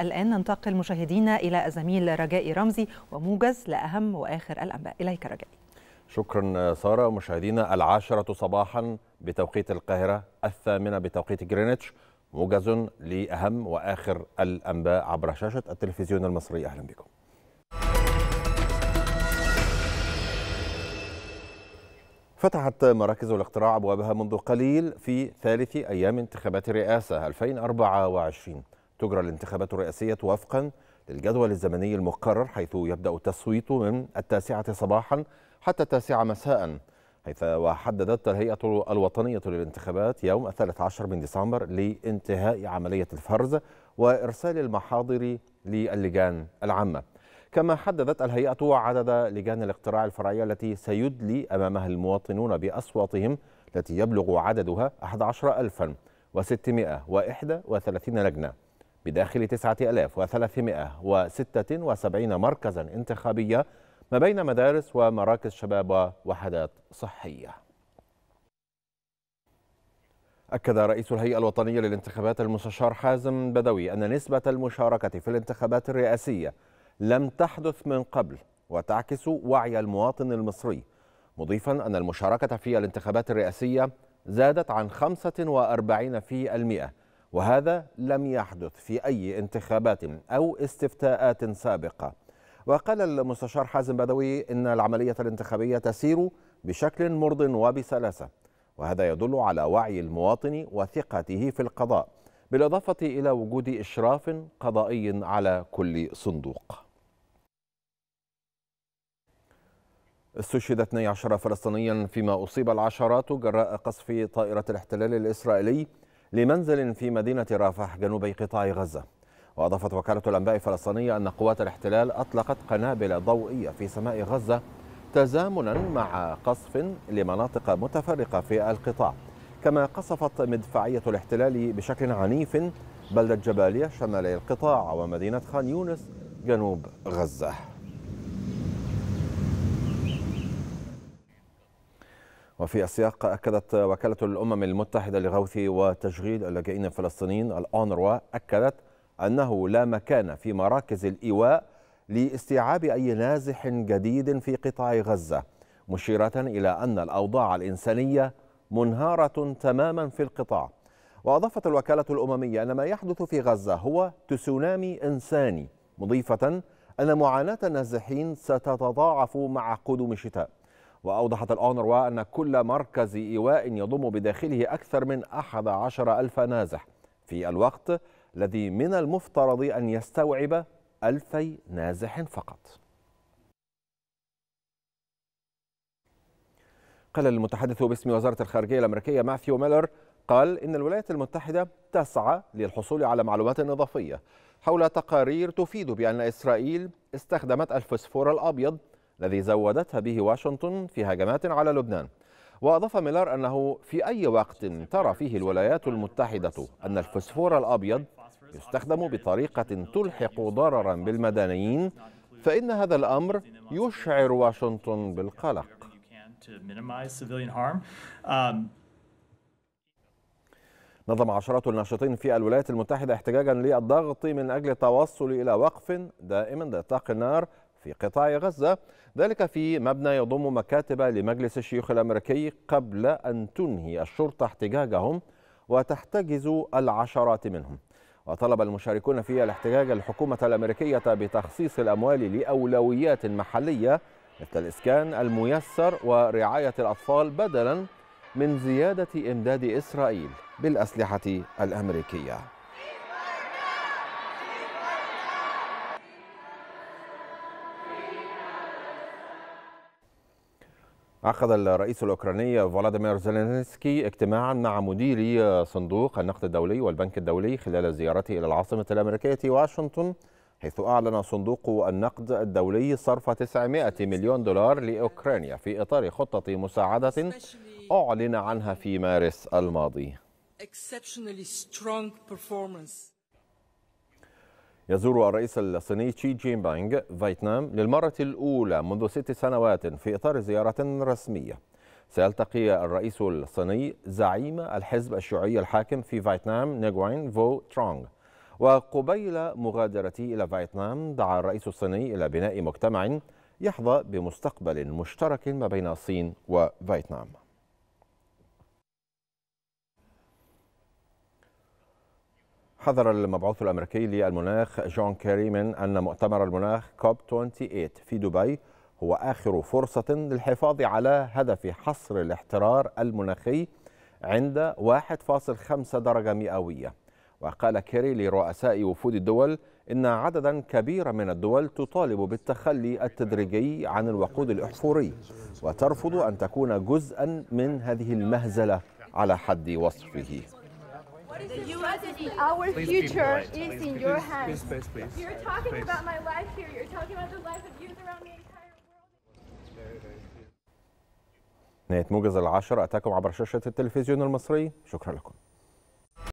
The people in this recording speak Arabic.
الآن ننتقل مشاهدينا إلى الزميل رجائي رمزي وموجز لأهم وآخر الأنباء إليك رجائي شكرا سارة مشاهدينا العاشرة صباحا بتوقيت القاهرة الثامنة بتوقيت جرينتش موجز لأهم وآخر الأنباء عبر شاشة التلفزيون المصري أهلا بكم فتحت مراكز الاقتراع أبوابها منذ قليل في ثالث أيام انتخابات الرئاسة 2024 تجرى الانتخابات الرئاسية وفقا للجدول الزمني المقرر حيث يبدأ التصويت من التاسعة صباحا حتى التاسعة مساء حيث وحددت الهيئة الوطنية للانتخابات يوم الثالث عشر من ديسمبر لانتهاء عملية الفرز وإرسال المحاضر للجان العامة كما حددت الهيئة عدد لجان الاقتراع الفرعية التي سيدلي أمامها المواطنون بأصواتهم التي يبلغ عددها 11631 لجنة بداخل 9376 مركزا انتخابية ما بين مدارس ومراكز شباب ووحدات صحية أكد رئيس الهيئة الوطنية للانتخابات المستشار حازم بدوي أن نسبة المشاركة في الانتخابات الرئاسية لم تحدث من قبل وتعكس وعي المواطن المصري مضيفا أن المشاركة في الانتخابات الرئاسية زادت عن 45% وهذا لم يحدث في أي انتخابات أو استفتاءات سابقة وقال المستشار حازم بدوي إن العملية الانتخابية تسير بشكل مرض وبسلاسة وهذا يدل على وعي المواطن وثقته في القضاء بالإضافة إلى وجود إشراف قضائي على كل صندوق استشهد 12 فلسطينيا فيما أصيب العشرات جراء قصف طائرة الاحتلال الإسرائيلي لمنزل في مدينة رافح جنوب قطاع غزة وأضافت وكالة الأنباء الفلسطينية أن قوات الاحتلال أطلقت قنابل ضوئية في سماء غزة تزامنا مع قصف لمناطق متفرقة في القطاع كما قصفت مدفعية الاحتلال بشكل عنيف بلدة جبالية شمال القطاع ومدينة خان يونس جنوب غزة وفي السياق أكدت وكالة الأمم المتحدة لغوث وتشغيل اللاجئين الفلسطينيين الأونروا أكدت أنه لا مكان في مراكز الإيواء لاستيعاب أي نازح جديد في قطاع غزة مشيرة إلى أن الأوضاع الإنسانية منهارة تماما في القطاع وأضافت الوكالة الأممية أن ما يحدث في غزة هو تسونامي إنساني مضيفة أن معاناة النازحين ستتضاعف مع قدوم الشتاء وأوضحت الأونروا أن كل مركز إيواء يضم بداخله أكثر من 11 ألف نازح في الوقت الذي من المفترض أن يستوعب ألفي نازح فقط قال المتحدث باسم وزارة الخارجية الأمريكية ماثيو ميلر قال إن الولايات المتحدة تسعى للحصول على معلومات إضافية حول تقارير تفيد بأن إسرائيل استخدمت الفسفور الأبيض الذي زودتها به واشنطن في هجمات على لبنان وأضاف ميلار أنه في أي وقت ترى فيه الولايات المتحدة أن الفسفور الأبيض يستخدم بطريقة تلحق ضررا بالمدنيين فإن هذا الأمر يشعر واشنطن بالقلق نظم عشرات الناشطين في الولايات المتحدة احتجاجا للضغط من أجل التوصل إلى وقف دائم لإطلاق النار في قطاع غزة ذلك في مبنى يضم مكاتب لمجلس الشيوخ الأمريكي قبل أن تنهي الشرطة احتجاجهم وتحتجز العشرات منهم وطلب المشاركون في الاحتجاج الحكومة الأمريكية بتخصيص الأموال لأولويات محلية مثل الإسكان الميسر ورعاية الأطفال بدلاً من زيادة إمداد إسرائيل بالأسلحة الأمريكية عقد الرئيس الأوكراني فولاديمير زيلينسكي اجتماعا مع مديري صندوق النقد الدولي والبنك الدولي خلال زيارته إلى العاصمة الأمريكية واشنطن حيث أعلن صندوق النقد الدولي صرف 900 مليون دولار لأوكرانيا في إطار خطة مساعدة أعلن عنها في مارس الماضي. يزور الرئيس الصيني تشي جين بانغ فيتنام للمرة الأولى منذ ست سنوات في إطار زيارة رسمية سيلتقي الرئيس الصيني زعيم الحزب الشيوعي الحاكم في فيتنام نيغوين فو ترونغ وقبيل مغادرته إلى فيتنام دعا الرئيس الصيني إلى بناء مجتمع يحظى بمستقبل مشترك ما بين الصين وفيتنام حذر المبعوث الأمريكي للمناخ جون كيري من أن مؤتمر المناخ كوب 28 في دبي هو آخر فرصة للحفاظ على هدف حصر الاحترار المناخي عند 1.5 درجة مئوية وقال كيري لرؤساء وفود الدول إن عددا كبيرا من الدول تطالب بالتخلي التدريجي عن الوقود الأحفوري وترفض أن تكون جزءا من هذه المهزلة على حد وصفه The U.S. is our please future is please, in please, your hands. Please, please, please. You're talking about my life here. You're talking about the life of youth around the entire world. نهاية موجز العشر أتاكم عبر شاشة التلفزيون المصري شكرا لكم